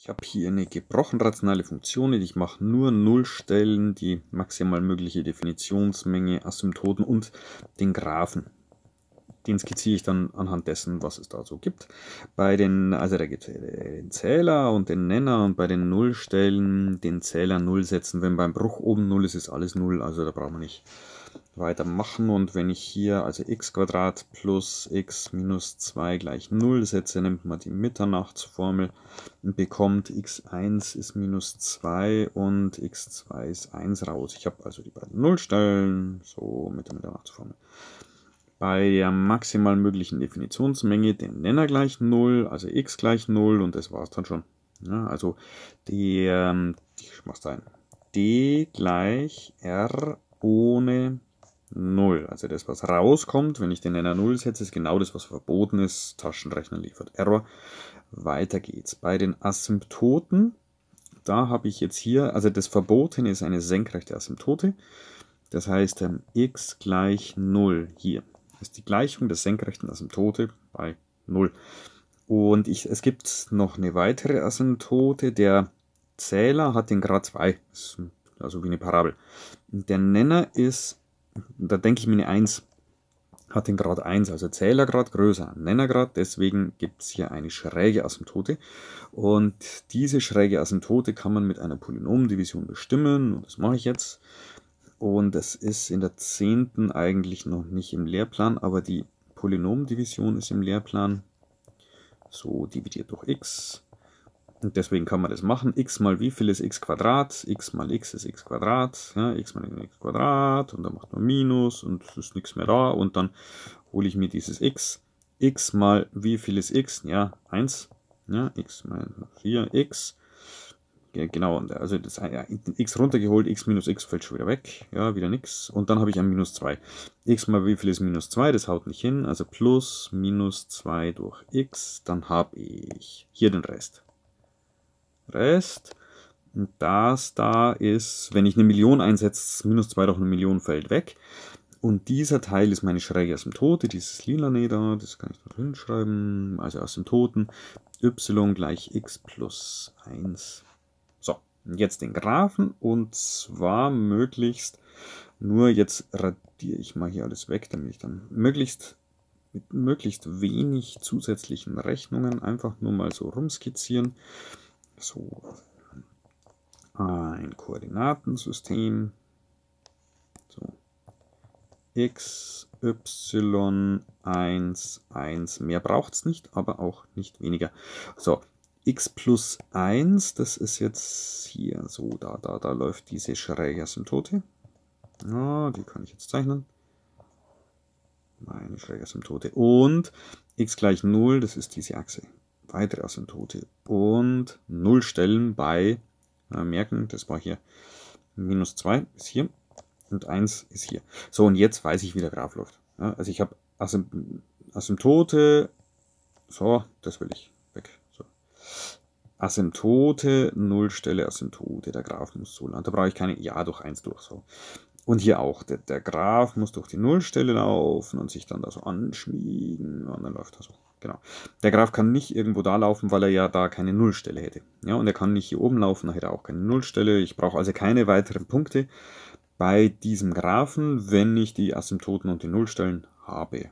Ich habe hier eine gebrochen rationale Funktion ich mache nur Nullstellen, die maximal mögliche Definitionsmenge, Asymptoten und den Graphen. Den skizziere ich dann anhand dessen, was es da so gibt. Bei den, also da gibt es äh, den Zähler und den Nenner und bei den Nullstellen den Zähler Null setzen. Wenn beim Bruch oben Null ist, ist alles Null, also da brauchen wir nicht weitermachen und wenn ich hier also x plus x minus 2 gleich 0 setze, nimmt man die Mitternachtsformel und bekommt x1 ist minus 2 und x2 ist 1 raus. Ich habe also die beiden Nullstellen, so mit der Mitternachtsformel. Bei der maximal möglichen Definitionsmenge den Nenner gleich 0, also x gleich 0 und das war es dann schon. Ja, also die, ähm, ich mach's da ein, d gleich r ohne 0. Also das, was rauskommt, wenn ich den Nenner 0 setze, ist genau das, was verboten ist. Taschenrechner liefert Error. Weiter geht's. Bei den Asymptoten, da habe ich jetzt hier, also das Verbotene ist eine senkrechte Asymptote. Das heißt, ähm, x gleich 0 hier ist die Gleichung der senkrechten Asymptote bei 0. Und ich, es gibt noch eine weitere Asymptote. Der Zähler hat den Grad 2, also wie eine Parabel. Der Nenner ist da denke ich mir eine 1 hat den Grad 1, also Zählergrad größer, Nennergrad, deswegen gibt es hier eine schräge Asymptote. Und diese schräge Asymptote kann man mit einer Polynomdivision bestimmen, und das mache ich jetzt. Und das ist in der 10. eigentlich noch nicht im Lehrplan, aber die Polynomdivision ist im Lehrplan. So dividiert durch x und deswegen kann man das machen. x mal wie viel ist x Quadrat? x mal x ist x Quadrat. Ja, x mal x Quadrat. Und dann macht man Minus und es ist nichts mehr da. Und dann hole ich mir dieses x. x mal wie viel ist x? Ja, 1. Ja, x mal 4, x. Ja, genau, also das ah ja, x runtergeholt, x minus x fällt schon wieder weg. Ja, wieder nix. Und dann habe ich ein minus 2. x mal wie viel ist minus 2? Das haut nicht hin. Also plus minus 2 durch x. Dann habe ich hier den Rest. Rest. Und das da ist, wenn ich eine Million einsetze, minus 2 durch eine Million fällt weg. Und dieser Teil ist meine Schräge aus dem Tote, dieses Lilane da, das kann ich noch hinschreiben, also aus dem Toten, y gleich x plus 1. So, jetzt den Graphen und zwar möglichst, nur jetzt radiere ich mal hier alles weg, damit ich dann möglichst mit möglichst wenig zusätzlichen Rechnungen einfach nur mal so rumskizzieren. So, ein Koordinatensystem. So, x, y, 1, 1. Mehr braucht es nicht, aber auch nicht weniger. So, x plus 1, das ist jetzt hier so, da, da, da läuft diese schräge Asymptote. Ja, die kann ich jetzt zeichnen. Meine schräge Asymptote. Und x gleich 0, das ist diese Achse weitere Asymptote und 0 Stellen bei äh, merken, das war hier minus 2 ist hier und 1 ist hier. So, und jetzt weiß ich, wie der Graph läuft. Ja, also ich habe Asymp Asymptote, so, das will ich weg. So. Asymptote, Nullstelle, Asymptote, der Graph muss so lang. Da brauche ich keine Ja durch 1 durch. So. Und hier auch, der, der Graph muss durch die Nullstelle laufen und sich dann da so anschmiegen und dann läuft er so. Genau. Der Graph kann nicht irgendwo da laufen, weil er ja da keine Nullstelle hätte. Ja, und er kann nicht hier oben laufen, da hätte er auch keine Nullstelle. Ich brauche also keine weiteren Punkte bei diesem Graphen, wenn ich die Asymptoten und die Nullstellen habe.